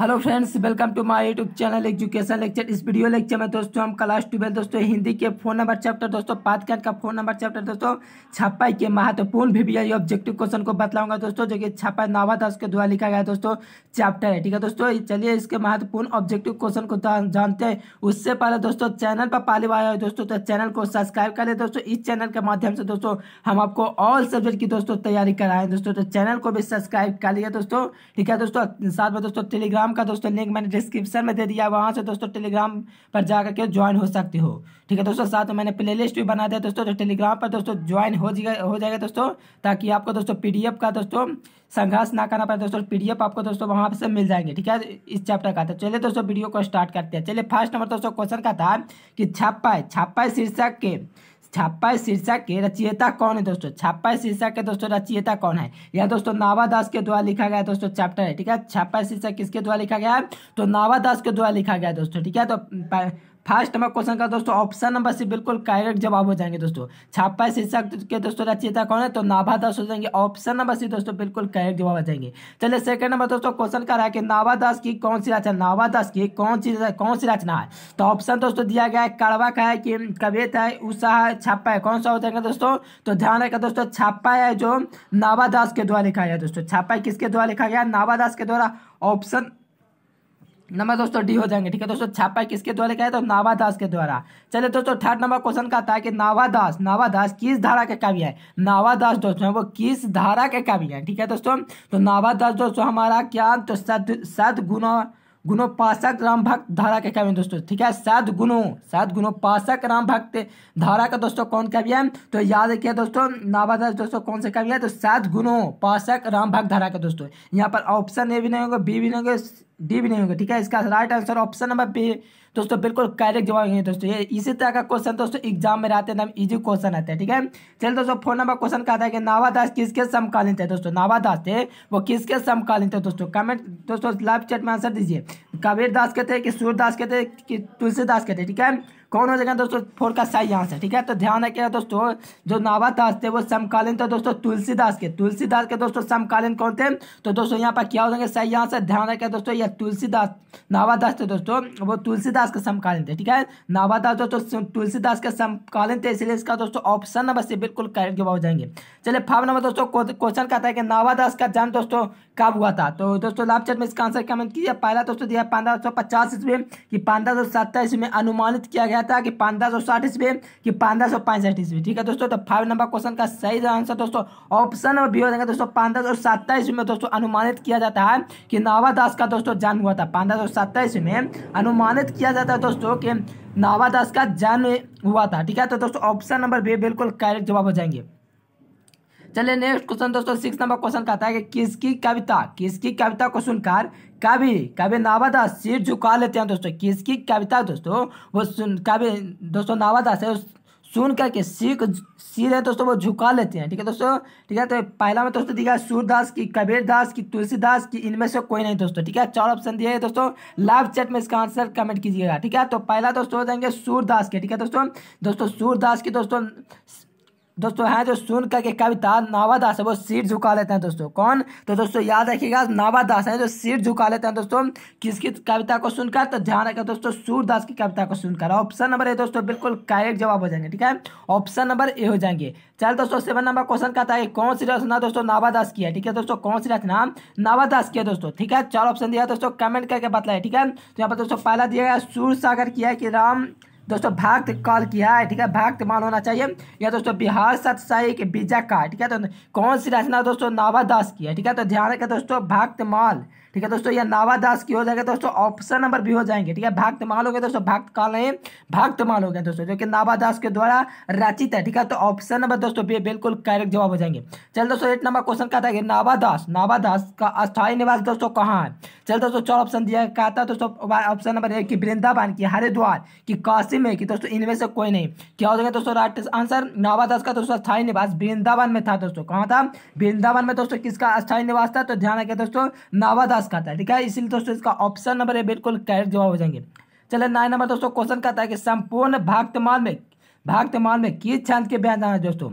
hello friends welcome to my YouTube channel education lecture इस video lecture में दोस्तों हम क्लास ट्वेल्व दोस्तों हिंदी के फोन नंबर चैप्टर दोस्तों पाथकैट का फोन नंबर चैप्टर दोस्तों छापा के महत्वपूर्ण वीबीआई ऑब्जेक्टिव क्वेश्चन को बताऊंगा दोस्तों जो कि छापा नावा दास के द्वारा लिखा गया दोस्तों चैप्टर है ठीक है दोस्तों चलिए इसके महत्वपूर्ण ऑब्जेक्टिव क्वेश्चन को जानते हैं उससे पहले दोस्तों चैनल पर पाले हुआ है दोस्तों तो चैनल को सब्सक्राइब करें दोस्तों इस चैनल के माध्यम से दोस्तों हम आपको ऑल सब्जेक्ट की दोस्तों तैयारी कराएं दोस्तों तो चैनल को भी सब्सक्राइब कर लिया दोस्तों ठीक है दोस्तों साथ में दोस्तों टेलीग्राम टेलीग्राम का दोस्तों लिंक मैंने डिस्क्रिप्शन में दे दिया वहाँ से दोस्तों टेलीग्राम पर जा करके ज्वाइन हो सकते हो ठीक है दोस्तों साथ में मैंने प्ले लिस्ट भी बना दिया दोस्तों तो टेलीग्राम पर दोस्तों ज्वाइन हो जाएगा हो जाएगा दोस्तों ताकि आपको दोस्तों पी का दोस्तों संघर्ष ना करना पड़े दोस्तों पी आपको दोस्तों वहाँ से मिल जाएंगे ठीक है इस चैप्टर का तो चलिए दोस्तों वीडियो को स्टार्ट करते हैं चलिए फर्स्ट नंबर दोस्तों क्वेश्चन का था कि छापाई छापाई शीर्षक के छापा शीर्षक के रचियता कौन है दोस्तों छापा शीर्षक के दोस्तों रचियता कौन है यह दोस्तों नावा दास के द्वारा लिखा गया दोस्तों चैप्टर है ठीक है छापा शीर्षक किसके द्वारा लिखा गया है तो नावा दास के द्वारा लिखा गया दोस्तों ठीक है तो फर्स्ट नंबर क्वेश्चन का दोस्तों ऑप्शन नंबर सी बिल्कुल करेक्ट जवाब हो जाएंगे दोस्तों छापा शीर्षक के दोस्तों रचयिता कौन है तो नाभा दास हो जाएंगे ऑप्शन नंबर सी दोस्तों बिल्कुल करेक्ट जवाब आ जाएंगे चलिए सेकंड नंबर दोस्तों क्वेश्चन का रहा है कि नाभा दास की कौन सी रचना नाभा दास की कौन सी कौन सी रचना है तो ऑप्शन दोस्तों दिया गया है कड़वा का है कि कवेत है उषा है छापा है कौन सा हो जाएगा दोस्तों तो ध्यान रखा दोस्तों छापा है जो नाभा दास के द्वारा लिखा गया दोस्तों छापा किसके द्वारा लिखा गया नाभा दास के द्वारा ऑप्शन नंबर दोस्तों डी हो जाएंगे ठीक है दोस्तों छापा किसके द्वारा क्या है तो नावादास के द्वारा चलिए दोस्तों थर्ड नंबर क्वेश्चन का था कि नावादास नावादास किस धारा के कवि है नावादास दास दोस्तों वो किस धारा के कवि है ठीक है दोस्तों तो नावादास दोस्तों हमारा क्या तो सद सद सदगुणों गुणोपासक राम भक्त धारा के कवि दोस्तों ठीक है सात गुणों सात गुणोपासक राम भक्त धारा का दोस्तों कौन कवि है तो याद रखिए दोस्तों नावादास दोस्तों कौन से कवि है तो सात गुणों पासक राम भक्त धारा का दोस्तों यहाँ पर ऑप्शन ए भी नहीं होगा बी भी नहीं होगा डी भी नहीं होगा ठीक है इसका right answer option number B दोस्तों बिल्कुल करेक्ट जवाब है दोस्तों ये इसी तरह का क्वेश्चन दोस्तों एग्जाम में रहते हैं एकदम इजी क्वेश्चन आते हैं ठीक है चलिए दोस्तों फोन नंबर क्वेश्चन कहता है कि नावादास किसके समकालीन थे दोस्तों नावादास थे वो किसके समकालीन थे दोस्तों कमेंट दोस्तों लाइव चैट में आंसर दीजिए कबीर दास के थे कि सूर्यदास के थे कि तुलसीदास के थे ठीक है कौन हो जाएगा दोस्तों फोर का साइज यहाँ से ठीक है तो ध्यान रखिएगा दोस्तों जो नावादास थे वो समकालीन थे दोस्तों तुलसीदास के तुलसीदास के दोस्तों समकालीन कौन थे तो दोस्तों यहाँ पर क्या हो जाएंगे साइज यहाँ से ध्यान रखिएगा दोस्तों यह तुलसीदास नावादास थे दोस्तों वो तुलसीदास के समकालीन थे ठीक है नावादास दोस्तों तुलसीदास के समकालीन थे इसलिए इसका दोस्तों ऑप्शन नंबर से बिल्कुल करेक्ट जवाब हो जाएंगे चलिए फाइव नंबर दोस्तों क्वेश्चन कहता है कि नावादास का जन्म दोस्तों कब हुआ था तो दोस्तों लाभ चट में इसका आंसर कमेंट कीजिए पहला दोस्तों दिया पंद्रह सौ पचास ईस्वी की पंद्रह सौ सत्ताईस में अनुमानित किया गया दिया था कि पंद्रह सौ साठ ईस्वी कि पंद्रह सौ पैंसठ ईस्वी ठीक है दोस्तों तो फाइव नंबर क्वेश्चन का सही आंसर दोस्तों ऑप्शन में भी हो जाएगा दोस्तों पंद्रह सौ सत्ताईस में दोस्तों अनुमानित किया जाता है कि नवादास का दोस्तों जन्म हुआ था पंद्रह सौ सत्ताईस में अनुमानित किया जाता है दोस्तों कि नवादास का जन्म हुआ था ठीक है तो दोस्तों ऑप्शन नंबर बी बिल्कुल करेक्ट जवाब हो जाएंगे चलिए नेक्स्ट क्वेश्चन दोस्तों सिक्स नंबर क्वेश्चन कहता है कि किसकी कविता किसकी कविता को सुनकर कवि कवि नावादा सिर झुका लेते हैं दोस्तों किसकी कविता दोस्तों वो सुन कवि दोस्तों नावादा से सुन करके सीख सिर है दोस्तों वो झुका लेते हैं ठीक है दोस्तों ठीक है तो पहला में दोस्तों दिखा सूरदास की कबीर दास की तुलसीदास की इनमें से कोई नहीं दोस्तों ठीक है चार ऑप्शन दिए हैं दोस्तों लाइव चैट में इसका आंसर कमेंट कीजिएगा ठीक है तो पहला दोस्तों हो जाएंगे सूरदास के ठीक है दोस्तों दोस्तों सूरदास की दोस्तों दोस्तों हैं जो सुन करके कविता नावादास है वो सीट झुका लेते हैं दोस्तों कौन तो दोस्तों याद रखिएगा नावादास है जो सीट झुका लेते हैं दोस्तों किसकी कविता को सुनकर तो ध्यान रखें दोस्तों सूरदास की कविता को सुनकर ऑप्शन नंबर ए दोस्तों बिल्कुल करेक्ट जवाब हो जाएंगे ठीक है ऑप्शन नंबर ए हो जाएंगे चल दोस्तों सेवन नंबर क्वेश्चन कहता है कौन सी रचना दोस्तों नावादास की है ठीक है दोस्तों कौन सी रचना नावादास की है दोस्तों ठीक है चार ऑप्शन दिया दोस्तों कमेंट करके बताए ठीक है तो यहाँ पर दोस्तों पहला दिया गया सूर सागर किया कि राम दोस्तों भक्त कॉल किया है ठीक है भक्त मान होना चाहिए या दोस्तों बिहार सतसाई के बीजा का ठीक है तो कौन सी रचना दोस्तों नावादास की है ठीक है तो ध्यान रखें दोस्तों भक्त माल ठीक है दोस्तों यह नावादास की हो जाएगा दोस्तों ऑप्शन नंबर भी हो जाएंगे ठीक है भक्त माल हो गया दोस्तों भक्त भागतकाल भक्त माल हो गया दोस्तों जो कि नावादास के द्वारा रचित है ठीक है तो ऑप्शन नंबर दोस्तों बी बिल्कुल करेक्ट जवाब हो जाएंगे चल दोस्तों एट नंबर क्वेश्चन कहता है नावादास नावादास का अस्थायी निवास दोस्तों कहाँ है चल दोस्तों चार ऑप्शन दिया कहता था दोस्तों ऑप्शन नंबर एक की वृंदावन की हरिद्वार की काशी में की दोस्तों इनमें से कोई नहीं क्या हो जाएगा दोस्तों राइट आंसर नावादास का दोस्तों अस्थायी निवास वृंदावन में था दोस्तों कहाँ था वृंदावन में दोस्तों किसका अस्थायी निवास था तो ध्यान रखिए दोस्तों नावादास पचास का आता है ठीक है इसलिए दोस्तों इसका ऑप्शन नंबर है बिल्कुल करेक्ट जवाब हो जाएंगे चले नाइन नंबर दोस्तों क्वेश्चन कहता है कि संपूर्ण भागतमाल में भागतमाल में किस छंद के व्यंजन है दोस्तों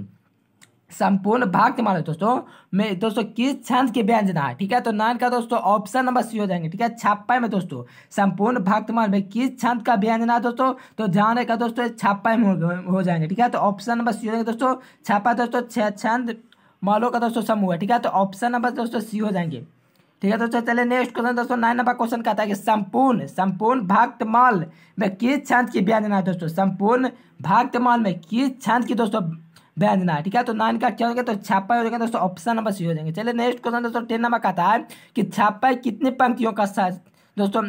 संपूर्ण भागतमाल है दोस्तों में दोस्तों किस छंद के व्यंजन है ठीक है तो नाइन का दोस्तों ऑप्शन नंबर सी हो जाएंगे ठीक है छापा में दोस्तों संपूर्ण भागतमाल में किस छंद का व्यंजन है दोस्तों तो ध्यान रखा दोस्तों छापा में हो जाएंगे ठीक है तो ऑप्शन नंबर सी हो जाएंगे दोस्तों छापा दोस्तों छंद मालों का दोस्तों समूह है ठीक है तो ऑप्शन नंबर दोस्तों सी हो जाएंगे ठीक है तो दोस्तों चलिए नेक्स्ट क्वेश्चन दोस्तों नाइन नंबर क्वेश्चन कहता है कि संपूर्ण संपूर्ण भक्तमाल में किस छंद की व्यंजना है दोस्तों संपूर्ण भक्तमाल में किस छंद की दोस्तों व्यंजना है ठीक है तो नाइन का क्या हो गया तो छापा हो जाएगा दोस्तों ऑप्शन नंबर सी हो जाएंगे चलिए नेक्स्ट क्वेश्चन दोस्तों टेन नंबर कहता है कि छापा कितनी पंक्तियों का दोस्तों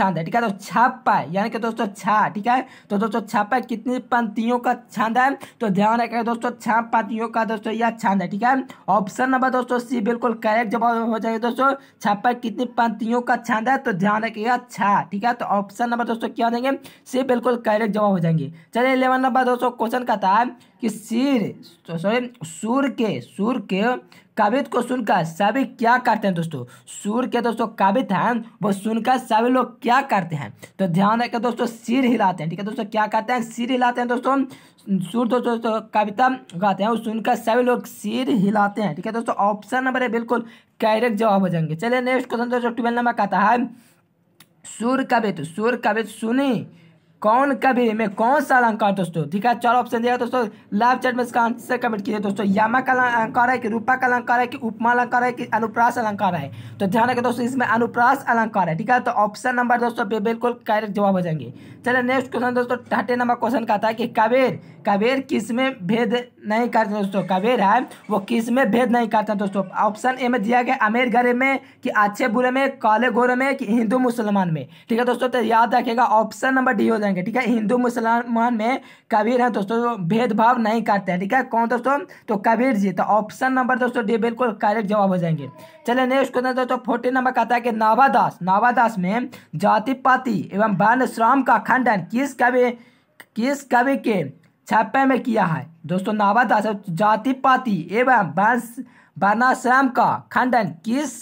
छांद है ठीक है तो छापा है यानी कि दोस्तों छा ठीक है तो दोस्तों छापा है कितनी पंक्तियों का छंद है तो ध्यान रखेगा दोस्तों छा पंक्तियों का दोस्तों यह छंद है ठीक है ऑप्शन नंबर दोस्तों सी बिल्कुल करेक्ट जवाब हो जाएगा दोस्तों छापा कितनी पंक्तियों का छंद है तो ध्यान रखिएगा छा ठीक है तो ऑप्शन नंबर दोस्तों क्या देंगे सी बिल्कुल करेक्ट जवाब हो जाएंगे चलिए इलेवन नंबर दोस्तों क्वेश्चन का था कि सिर सॉरी सूर के सूर के काबित को सुनकर सभी क्या करते हैं दोस्तों सूर के दोस्तों काबित हैं वो सुनकर सभी लोग क्या करते हैं तो ध्यान रखें दोस्तों सिर हिलाते हैं ठीक है दोस्तों क्या करते हैं सिर हिलाते हैं दोस्तों सूर दोस्तों कविता गाते हैं सुनकर सभी लोग सिर हिलाते हैं ठीक है दोस्तों ऑप्शन नंबर है बिल्कुल कैरेक्ट जवाब हो जाएंगे चलिए नेक्स्ट क्वेश्चन दोस्तों ट्वेल्व नंबर कहता है सूर कवित सूर कवित सुनी कौन कभी में कौन सा अलंकार दोस्तों ठीक है चार ऑप्शन दिया दोस्तों लाइव चैट में इसका आंसर कमेंट कीजिए दोस्तों यामा का अलंकार है कि रूपा का अलंकार है कि उपमा अलंकार है कि अनुप्रास अलंकार है तो ध्यान रखें दोस्तों इसमें अनुप्रास अलंकार है ठीक है तो ऑप्शन नंबर दोस्तों बिल्कुल करेक्ट जवाब हो जाएंगे चलिए नेक्स्ट क्वेश्चन दोस्तों थर्टी नंबर क्वेश्चन का था कि कबेर कबेर किस में भेद नहीं करते दोस्तों कबेर है वो किस में भेद नहीं करते दोस्तों ऑप्शन ए में दिया गया अमीर गरीब में कि अच्छे बुरे में काले गोरे में कि हिंदू मुसलमान में ठीक है दोस्तों तो याद रखेगा ऑप्शन नंबर डी हो जाएगा जाएंगे ठीक है हिंदू मुसलमान में कबीर है दोस्तों तो भेदभाव नहीं करते हैं ठीक है कौन दोस्तों तो कबीर जी तो ऑप्शन नंबर दोस्तों डी बिल्कुल करेक्ट जवाब हो जाएंगे चले नेक्स्ट क्वेश्चन दोस्तों फोर्टीन नंबर कहता है कि नावादास नावादास में जाति पाति एवं वर्ण श्रम का खंडन किस कवि किस कवि के छापे में किया है दोस्तों नावादास जाति पाति एवं वंश वर्णाश्रम का खंडन किस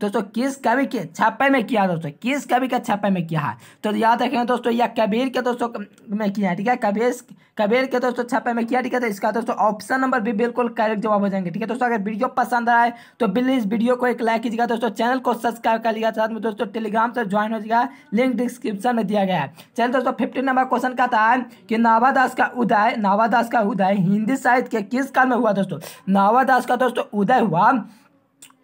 दोस्तों किस कवि के छापे में किया दोस्तों किस कवि के छापे में किया है तो याद रखेंगे दोस्तों या कबीर के दोस्तों में किया है ठीक है कबीर कबीर के दोस्तों छापे में किया ठीक है तो इसका दोस्तों ऑप्शन नंबर भी बिल्कुल करेक्ट जवाब हो जाएंगे ठीक है दोस्तों अगर वीडियो पसंद आए तो प्लीज वीडियो को एक लाइक कीजिएगा दोस्तों चैनल को सब्सक्राइब कर लिया साथ में दोस्तों टेलीग्राम से ज्वाइन हो जाएगा लिंक डिस्क्रिप्शन में दिया गया है चलिए दोस्तों फिफ्टीन नंबर क्वेश्चन का था कि नावादास का उदय नावादास का उदय हिंदी साहित्य के किस काल में हुआ दोस्तों नावादास का दोस्तों उदय हुआ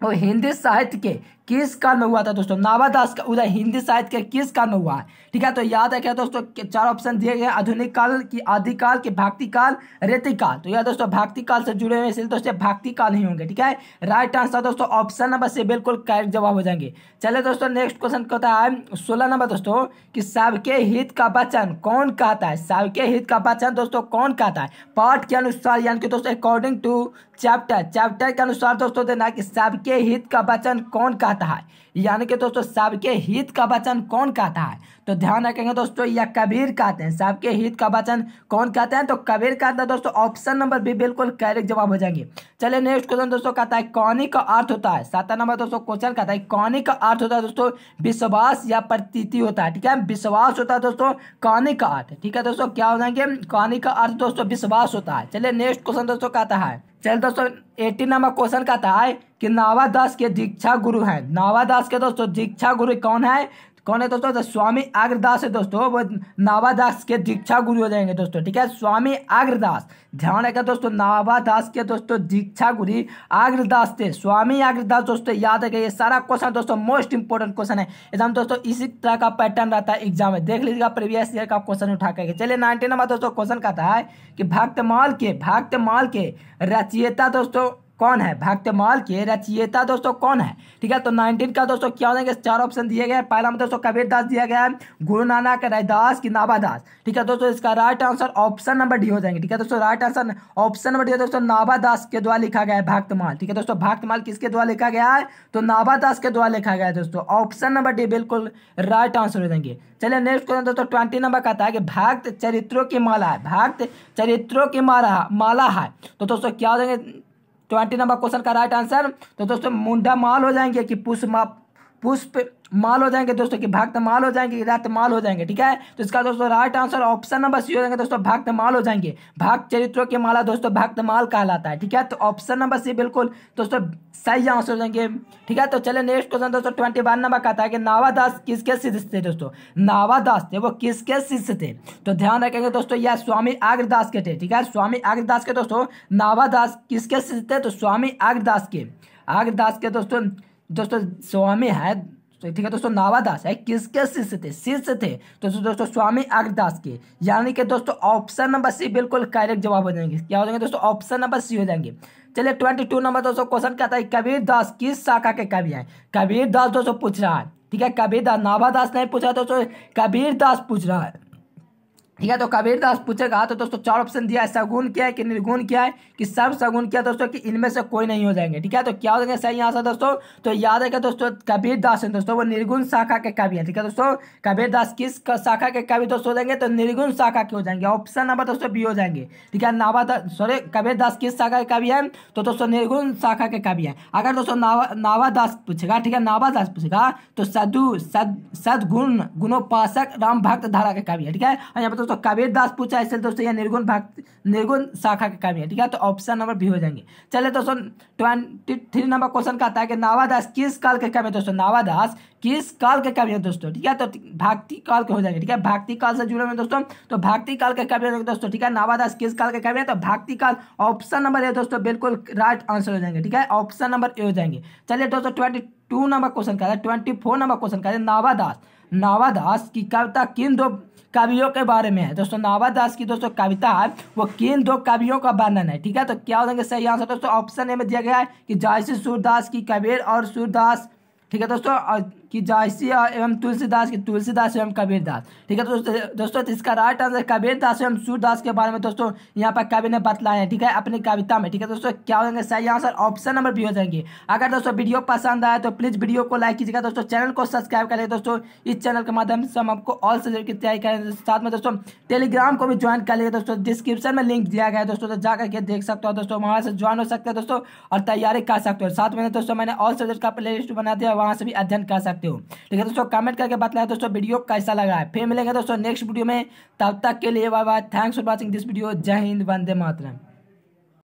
और हिंदी साहित्य के किस काल में हुआ था दोस्तों नावादास का उदय हिंदी साहित्य के किस काल में हुआ है ठीक है तो याद है क्या दोस्तों चार ऑप्शन दिए गए आधुनिक काल की आदिकाल के भक्ति काल रेती काल तो यह दोस्तों भक्ति काल से जुड़े हुए इसलिए दोस्तों भक्ति काल ही होंगे ठीक है राइट आंसर दोस्तों ऑप्शन नंबर से बिल्कुल करेक्ट जवाब हो जाएंगे चले दोस्तों नेक्स्ट क्वेश्चन कहता है सोलह नंबर दोस्तों की सबके हित का वचन कौन कहता है सबके हित का वचन दोस्तों कौन कहता है पाठ के अनुसार यानी कि दोस्तों अकॉर्डिंग टू चैप्टर चैप्टर के अनुसार दोस्तों देना कि सबके हित का वचन कौन कहता कहता है यानी कि दोस्तों सबके हित का वचन कौन कहता है तो ध्यान रखेंगे दोस्तों या कबीर कहते हैं सबके हित का वचन कौन कहते हैं तो कबीर कहते हैं दोस्तों ऑप्शन नंबर भी बिल्कुल करेक्ट जवाब हो जाएंगे चलिए नेक्स्ट क्वेश्चन दोस्तों कहता है कौनी का अर्थ होता है सातवां नंबर दोस्तों क्वेश्चन कहता है कौनी का अर्थ होता है दोस्तों विश्वास या प्रतीति होता है ठीक है विश्वास होता है दोस्तों कौनी का अर्थ ठीक है दोस्तों क्या हो जाएंगे कौनी का अर्थ दोस्तों विश्वास होता है चलिए नेक्स्ट क्वेश्चन दोस्तों कहता है चल दोस्तों एटीन नंबर क्वेश्चन कहता है कि नावा दास के दीक्षा गुरु हैं नावा दास के दोस्तों दीक्षा गुरु कौन है कौन है दोस्तों तो स्वामी आग्रदास है दोस्तों वो नावादास के दीक्षा गुरु हो जाएंगे दोस्तों ठीक है स्वामी आग्रदास ध्यान रखा दोस्तों नावादास के दोस्तों दीक्षा गुरु आग्रदास थे स्वामी आग्रदास दोस्तों याद रखेगा ये सारा क्वेश्चन दोस्तों मोस्ट इंपॉर्टेंट क्वेश्चन है एग्जाम दोस्तों इसी तरह का पैटर्न रहता है एग्जाम में देख लीजिएगा प्रीवियस ईयर का क्वेश्चन उठा करके चलिए नाइनटी नंबर दोस्तों क्वेश्चन कहता है कि भक्तमाल के भक्तमाल के रचियता दोस्तों कौन है भक्तमाल के रचियता दोस्तों कौन है ठीक है तो नाइनटीन का दोस्तों क्या होगा चार ऑप्शन दिए गए हैं पहला में दोस्तों कबीर दास दिया गया है गुरु नानक रैदास की नाबादास ठीक है दोस्तों इसका right answer option number D हो जाएंगे ठीक है दोस्तों right answer option number D दोस्तों नाबादास के द्वारा लिखा गया है भक्तमाल ठीक है दोस्तों भक्तमाल किसके द्वारा लिखा गया है तो नाबादास के द्वारा लिखा गया है दोस्तों ऑप्शन नंबर डी बिल्कुल राइट आंसर हो जाएंगे चलिए नेक्स्ट क्वेश्चन दोस्तों ट्वेंटी नंबर कहता है कि भक्त चरित्रों की माला है भक्त चरित्रों की माला माला है तो दोस्तों क्या हो जाएंगे ट्वेंटी नंबर क्वेश्चन का राइट आंसर तो दोस्तों मुंडा माल हो जाएंगे कि पुष्प पुष्प माल हो जाएंगे दोस्तों कि भक्त तो माल हो जाएंगे रात तो माल हो जाएंगे ठीक है तो इसका दोस्तों right answer option number C हो जाएंगे दोस्तों भक्त तो माल हो जाएंगे भक्त चरित्रों की माला दोस्तों भक्त माल कहलाता है ठीक है तो ऑप्शन नंबर सी बिल्कुल दोस्तों सही आंसर हो जाएंगे ठीक है तो चले नेक्स्ट क्वेश्चन दोस्तों ट्वेंटी वन नंबर कहता है कि नावादास किसके शिष्य थे दोस्तों नावादास थे वो किसके शिष्य थे तो ध्यान रखेंगे दोस्तों यह स्वामी आग्रदास के थे ठीक है स्वामी आग्रदास के दोस्तों नावादास किसके शिष्य थे तो स्वामी आग्रदास के आग्रदास के दोस्तों दोस्तों स्वामी है ठीक है दोस्तों नावादास है किसके शिष्य थे शिष्य थे तो दोस्तों स्वामी अग्रदास के यानी कि दोस्तों ऑप्शन नंबर सी बिल्कुल करेक्ट जवाब हो जाएंगे क्या हो जाएंगे दोस्तों ऑप्शन नंबर सी हो जाएंगे चलिए ट्वेंटी टू नंबर दोस्तों क्वेश्चन क्या था कबीर दास किस शाखा के कवि हैं कबीर दास दोस्तों पूछ रहा है ठीक है कबीर दास नावादास नहीं पूछा दोस्तों कबीर दास पूछ रहा है ठीक है तो कबीर दास पूछेगा तो दोस्तों चार ऑप्शन दिया है सगुन क्या है कि निर्गुण क्या है कि सब सगुन क्या दोस्तों कि इनमें से कोई नहीं हो जाएंगे ठीक है तो क्या हो जाएंगे सही आंसर दोस्तों तो याद है दोस्तों कबीर दास है दोस्तों वो निर्गुण शाखा के कवि है ठीक है दोस्तों कबीर दास किस शाखा के कवि दोस्तों हो जाएंगे तो निर्गुण शाखा के हो जाएंगे ऑप्शन नंबर दोस्तों बी हो जाएंगे ठीक है नावा सॉरी कबीर दास किस शाखा के कवि है तो दोस्तों निर्गुण शाखा के कवि है अगर दोस्तों नावा नावा दास पूछेगा ठीक है नावा दास पूछेगा तो सदु सद सदगुण गुणोपासक राम भक्त धारा के कवि है ठीक है यहाँ पर दोस्तों कबीर दास पूछा इसलिए दोस्तों यह निर्गुण भाग निर्गुण शाखा के काव्य है ठीक है तो ऑप्शन नंबर भी हो जाएंगे चले दोस्तों ट्वेंटी थ्री नंबर क्वेश्चन का आता है कि नावादास किस काल के है दोस्तों नावादास किस काल के काव्य है दोस्तों ठीक है तो भक्ति काल के हो जाएंगे ठीक है भक्ति काल से जुड़े हुए दोस्तों तो भक्ति काल के काव्य दोस्तों ठीक है नावादास किस काल के काव्य है तो भक्ति काल ऑप्शन नंबर ए दोस्तों बिल्कुल राइट आंसर हो जाएंगे ठीक है ऑप्शन नंबर ए हो जाएंगे चलिए दोस्तों ट्वेंटी टू नंबर क्वेश्चन का है ट्वेंटी फोर नंबर क्वेश्चन का है नावादास नावादास की कविता किन दो कवियों के बारे में है दोस्तों नावादास की दोस्तों कविता है वो किन दो कवियों का वर्णन है ठीक है तो क्या हो जाएंगे सही आंसर दोस्तों ऑप्शन ए में दिया गया है कि जायसी सूरदास की कबीर और सूरदास ठीक है दोस्तों कि जायसी एवं तुलसीदास की तुलसीदास एवं कबीरदास ठीक है तो दोस्तों दोस्तों तो इसका राइट आंसर कबीरदास एवं सूरदास के बारे में दोस्तों यहाँ पर कवि ने बतलाए हैं ठीक है अपनी कविता में ठीक है दोस्तों क्या हो जाएंगे सही आंसर ऑप्शन नंबर भी हो जाएंगे अगर दोस्तों वीडियो पसंद आए तो प्लीज़ वीडियो को लाइक कीजिएगा दोस्तों चैनल को सब्सक्राइब करें दोस्तों इस चैनल के माध्यम से हम आपको ऑल सब्जेक्ट की तैयारी करें साथ में दोस्तों टेलीग्राम को भी ज्वाइन कर लीजिए दोस्तों डिस्क्रिप्शन में लिंक दिया गया है दोस्तों तो जाकर जा करके देख सकते हो दोस्तों वहाँ से ज्वाइन हो सकते हैं दोस्तों और तैयारी कर सकते हो साथ में दोस्तों मैंने ऑल सब्जेक्ट का प्ले लिस्ट बना दिया वहाँ से भी अध्ययन कर सकते हो ठीक है दोस्तों कमेंट करके बताया दोस्तों वीडियो कैसा लगा है फिर मिलेंगे दोस्तों नेक्स्ट वीडियो में तब तक के लिए bye bye thanks for watching this video जय हिंद वंदे मातरम